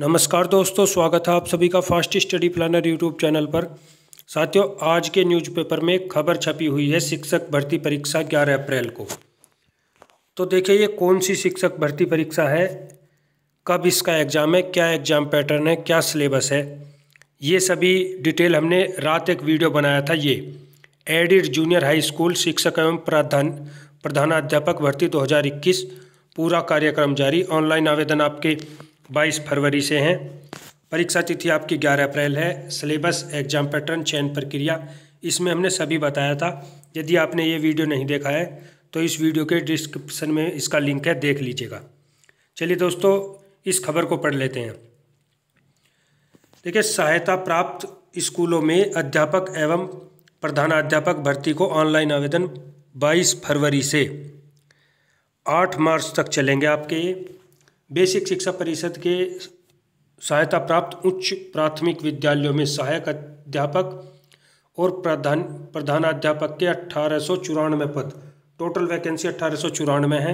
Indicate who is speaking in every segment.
Speaker 1: नमस्कार दोस्तों स्वागत है आप सभी का fast study planner YouTube channel पर साथियों आज के न्यूज़पेपर में खबर छपी हुई है शिक्षक भर्ती परीक्षा 11 अप्रैल को तो देखिए ये कौन सी शिक्षक भर्ती परीक्षा है कब इसका एग्ज़ाम है क्या एग्ज़ाम पैटर्न है क्या सिलेबस है ये सभी डिटेल हमने रात एक वीडियो बनाया था ये एडिड जूनियर हाई स्कूल शिक्षक एवं प्राधान प्रधानाध्यापक भर्ती दो पूरा कार्यक्रम जारी ऑनलाइन आवेदन आपके बाईस फरवरी से हैं परीक्षा तिथि आपकी 11 अप्रैल है सिलेबस एग्जाम पैटर्न चयन प्रक्रिया इसमें हमने सभी बताया था यदि आपने ये वीडियो नहीं देखा है तो इस वीडियो के डिस्क्रिप्शन में इसका लिंक है देख लीजिएगा चलिए दोस्तों इस खबर को पढ़ लेते हैं देखिए सहायता प्राप्त स्कूलों में अध्यापक एवं प्रधानाध्यापक भर्ती को ऑनलाइन आवेदन 22 फरवरी से 8 मार्च तक चलेंगे आपके बेसिक शिक्षा परिषद के सहायता प्राप्त उच्च प्राथमिक विद्यालयों में सहायक अध्यापक और प्रधान प्रधानाध्यापक के अट्ठारह पद टोटल वैकेंसी अट्ठारह है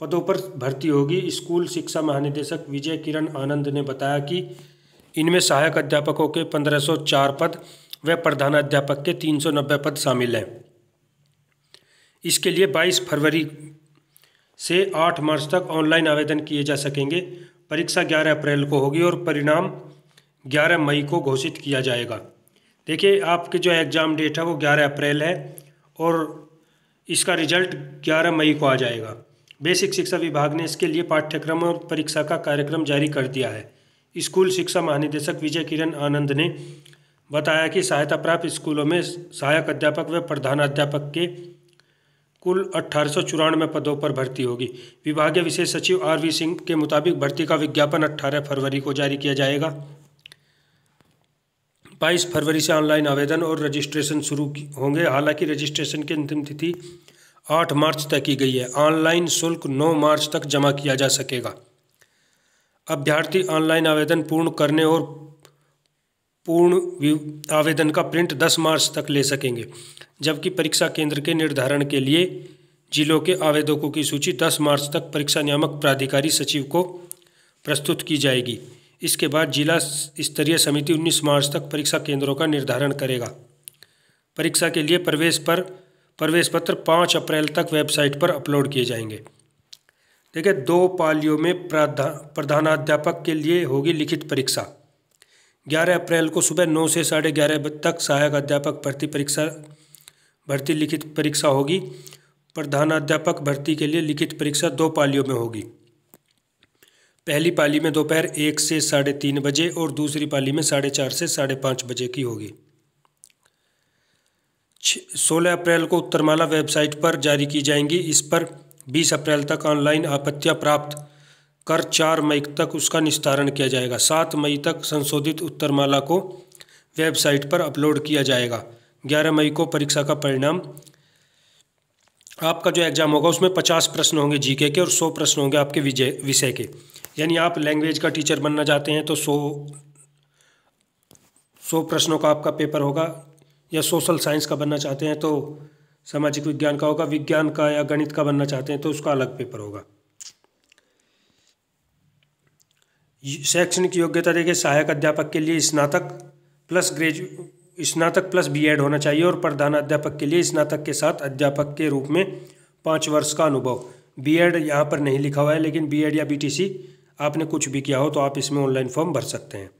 Speaker 1: पदों पर भर्ती होगी स्कूल शिक्षा महानिदेशक विजय किरण आनंद ने बताया कि इनमें सहायक अध्यापकों के 1504 पद व प्रधानाध्यापक के 390 पद शामिल हैं इसके लिए 22 फरवरी से 8 मार्च तक ऑनलाइन आवेदन किए जा सकेंगे परीक्षा 11 अप्रैल को होगी और परिणाम 11 मई को घोषित किया जाएगा देखिए आपके जो एग्ज़ाम डेट है वो 11 अप्रैल है और इसका रिजल्ट 11 मई को आ जाएगा बेसिक शिक्षा विभाग ने इसके लिए पाठ्यक्रम और परीक्षा का कार्यक्रम जारी कर दिया है स्कूल शिक्षा महानिदेशक विजय किरण आनंद ने बताया कि सहायता प्राप्त स्कूलों में सहायक अध्यापक व प्रधानाध्यापक के कुल अट्ठारह पदों पर भर्ती होगी विभागीय विशेष सचिव आर वी सिंह के मुताबिक भर्ती का विज्ञापन 18 फरवरी को जारी किया जाएगा 22 फरवरी से ऑनलाइन आवेदन और रजिस्ट्रेशन शुरू होंगे हालांकि रजिस्ट्रेशन की अंतिम तिथि 8 मार्च तक की गई है ऑनलाइन शुल्क 9 मार्च तक जमा किया जा सकेगा अभ्यर्थी ऑनलाइन आवेदन पूर्ण करने और पूर्ण आवेदन का प्रिंट 10 मार्च तक ले सकेंगे जबकि परीक्षा केंद्र के निर्धारण के लिए जिलों के आवेदकों की सूची 10 मार्च तक परीक्षा नियामक प्राधिकारी सचिव को प्रस्तुत की जाएगी इसके बाद जिला स्तरीय समिति 19 मार्च तक परीक्षा केंद्रों का निर्धारण करेगा परीक्षा के लिए प्रवेश पर प्रवेश पत्र पाँच अप्रैल तक वेबसाइट पर अपलोड किए जाएंगे देखिए दो पालियों में प्रधानाध्यापक के लिए होगी लिखित परीक्षा ग्यारह अप्रैल को सुबह नौ से साढ़े ग्यारह तक सहायक अध्यापक भर्ती परीक्षा भर्ती लिखित परीक्षा होगी प्रधानाध्यापक भर्ती के लिए लिखित परीक्षा दो पालियों में होगी पहली पाली में दोपहर एक से साढ़े तीन बजे और दूसरी पाली में साढ़े चार से साढ़े पाँच बजे की होगी सोलह अप्रैल को उत्तरमाला वेबसाइट पर जारी की जाएंगी इस पर बीस अप्रैल तक ऑनलाइन आपत्तियां प्राप्त कर चार मई तक उसका निस्तारण किया जाएगा सात मई तक संशोधित उत्तरमाला को वेबसाइट पर अपलोड किया जाएगा ग्यारह मई को परीक्षा का परिणाम आपका जो एग्ज़ाम होगा उसमें पचास प्रश्न होंगे जीके के और सौ प्रश्न होंगे आपके विजय विषय के यानी आप लैंग्वेज का टीचर बनना चाहते हैं तो सौ सौ प्रश्नों का आपका पेपर होगा या सोशल साइंस का बनना चाहते हैं तो सामाजिक विज्ञान का होगा विज्ञान का या गणित का बनना चाहते हैं तो उसका अलग पेपर होगा शैक्षणिक योग्यता देखिए सहायक अध्यापक के लिए स्नातक प्लस ग्रेजु स्नातक प्लस बीएड होना चाहिए और प्रधान अध्यापक के लिए स्नातक के साथ अध्यापक के रूप में पाँच वर्ष का अनुभव बीएड यहाँ पर नहीं लिखा हुआ है लेकिन बीएड या बीटीसी आपने कुछ भी किया हो तो आप इसमें ऑनलाइन फॉर्म भर सकते हैं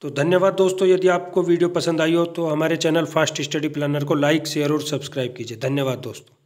Speaker 1: तो धन्यवाद दोस्तों यदि आपको वीडियो पसंद आई हो तो हमारे चैनल फास्ट स्टडी प्लानर को लाइक शेयर और सब्सक्राइब कीजिए धन्यवाद दोस्तों